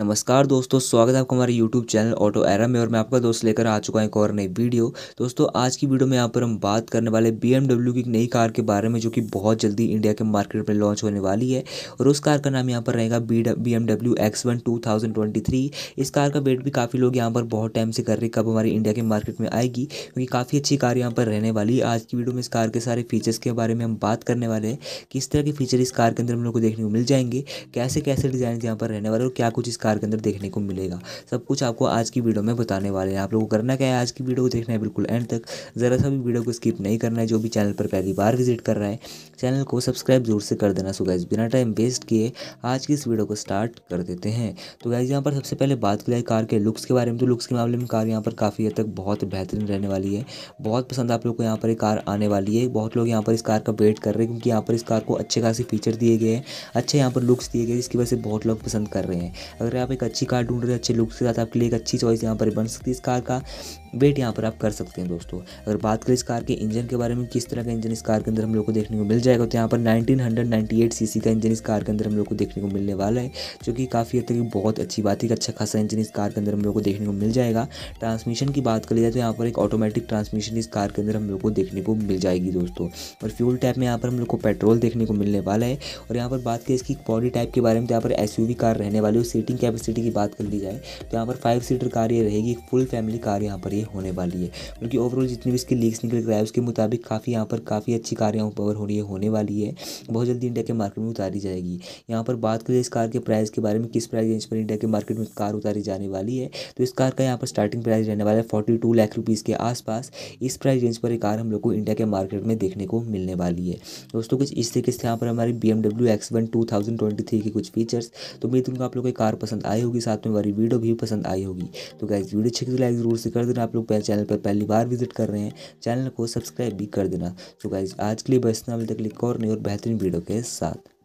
नमस्कार दोस्तों स्वागत है आपका हमारे YouTube चैनल ऑटो एरा में और मैं आपका दोस्त लेकर आ चुका हूँ एक और नई वीडियो दोस्तों आज की वीडियो में यहाँ पर हम बात करने वाले बी की नई कार के बारे में जो कि बहुत जल्दी इंडिया के मार्केट में लॉन्च होने वाली है और उस कार का नाम यहाँ पर रहेगा B B M W X one two thousand twenty three इस कार का वेट भी काफ़ी लोग यहाँ पर बहुत टाइम से कर रहे कब हमारी इंडिया के मार्केट में आएगी क्योंकि काफ़ी अच्छी कार यहाँ पर रहने वाली है आज की वीडियो में इस कार के सारे फीचर्स के बारे में हम बात करने वाले हैं किस तरह के फीचर इस कार के अंदर हम लोग को देखने को मिल जाएंगे कैसे कैसे डिज़ाइन यहाँ पर रहने वाले और क्या कुछ इस कार के अंदर देखने को मिलेगा सब कुछ आपको आज की वीडियो में बताने वाले हैं आप लोगों को करना क्या है आज की वीडियो को देखना है बिल्कुल एंड तक ज़रा सा भी वीडियो को स्किप नहीं करना है जो भी चैनल पर पहली बार विजिट कर रहा है चैनल को सब्सक्राइब जरूर से कर देना सो गैस बिना टाइम वेस्ट किए आज की इस वीडियो को स्टार्ट कर देते हैं तो गैस यहाँ पर सबसे पहले बात की जाए कार के लुक्स के बारे में तो लुक्स के मामले में कार यहाँ पर काफ़ी हद तक बहुत बेहतरीन रहने वाली है बहुत पसंद आप लोग को यहाँ पर एक कार आने वाली है बहुत लोग यहाँ पर इस कार का वेट कर रहे हैं क्योंकि यहाँ पर इस कार को अच्छे खासी फीचर दिए गए हैं अच्छे यहाँ पर लुक्स दिए गए जिसकी वजह से बहुत लोग पसंद कर रहे हैं अगर पे आप एक अच्छी कार ढूंढ रहे हैं अच्छे लुक के साथ आपके लिए एक अच्छी चॉइस यहाँ पर बन सकती है इस कार का वेट यहाँ पर आप कर सकते हैं दोस्तों अगर बात करें इस कार के इंजन के बारे में किस तरह का इंजन इस कार के अंदर हम लोग को देखने को मिल जाएगा तो यहाँ पर 1998 सीसी का इंजन इस कार के अंदर हम लोग को देखने को मिलने वाला है जो कि काफ़ी हद तक बहुत अच्छी बात है कि अच्छा खासा इंजन इस कार के अंदर हम लोग को देखने को मिल जाएगा ट्रांसमिशन की बात करी जाए तो यहाँ पर एक ऑटोमेटिक ट्रांसमिशन इस कार के अंदर हम लोग को देखने को मिल जाएगी दोस्तों और फ्यूल टाइप में यहाँ पर हम लोग को पेट्रोल देखने को मिलने वाला है और यहाँ पर बात करें इसकी बॉडी टाइप के बारे में तो यहाँ पर एस कार रहने वाली है सीटिंग कैपेसिटी की बात कर ली जाए तो यहाँ पर फाइव सीटर कार ये रहेगी फुल फैमिली कार यहाँ पर ये होने वाली है बल्कि ओवरऑल जितनी भी इसकी लीक्स निकल रहा है उसके मुताबिक काफ़ी यहाँ पर काफ़ी अच्छी कार यहाँ पर हो रही है होने वाली है बहुत जल्दी इंडिया के मार्केट में उतारी जाएगी यहाँ पर बात करें इस कार के प्राइस के बारे में किस प्राइस रेंज पर इंडिया के मार्केट में कार उतारी जाने वाली है तो इस कार का यहाँ पर स्टार्टिंग प्राइस रहने वाला है फोर्टी टू लाख रुपीज़ के आसपास इस प्राइस रेंज पर एक कार हम लोग को इंडिया के मार्केट में देखने को मिलने वाली है दोस्तों कुछ इस तरीके से यहाँ पर हमारी B M W X one two thousand twenty three के कुछ फीचर्स तो मेरी तुमको आप लोग को कार पसंद पसंद आई होगी साथ में हमारी वीडियो भी पसंद आई होगी तो गाइज वीडियो अच्छी लाइक तो ज़रूर से कर देना आप लोग चैनल पर पहली बार विजिट कर रहे हैं चैनल को सब्सक्राइब भी कर देना तो गाइज आज के लिए बस ना तक एक और नहीं और बेहतरीन वीडियो के साथ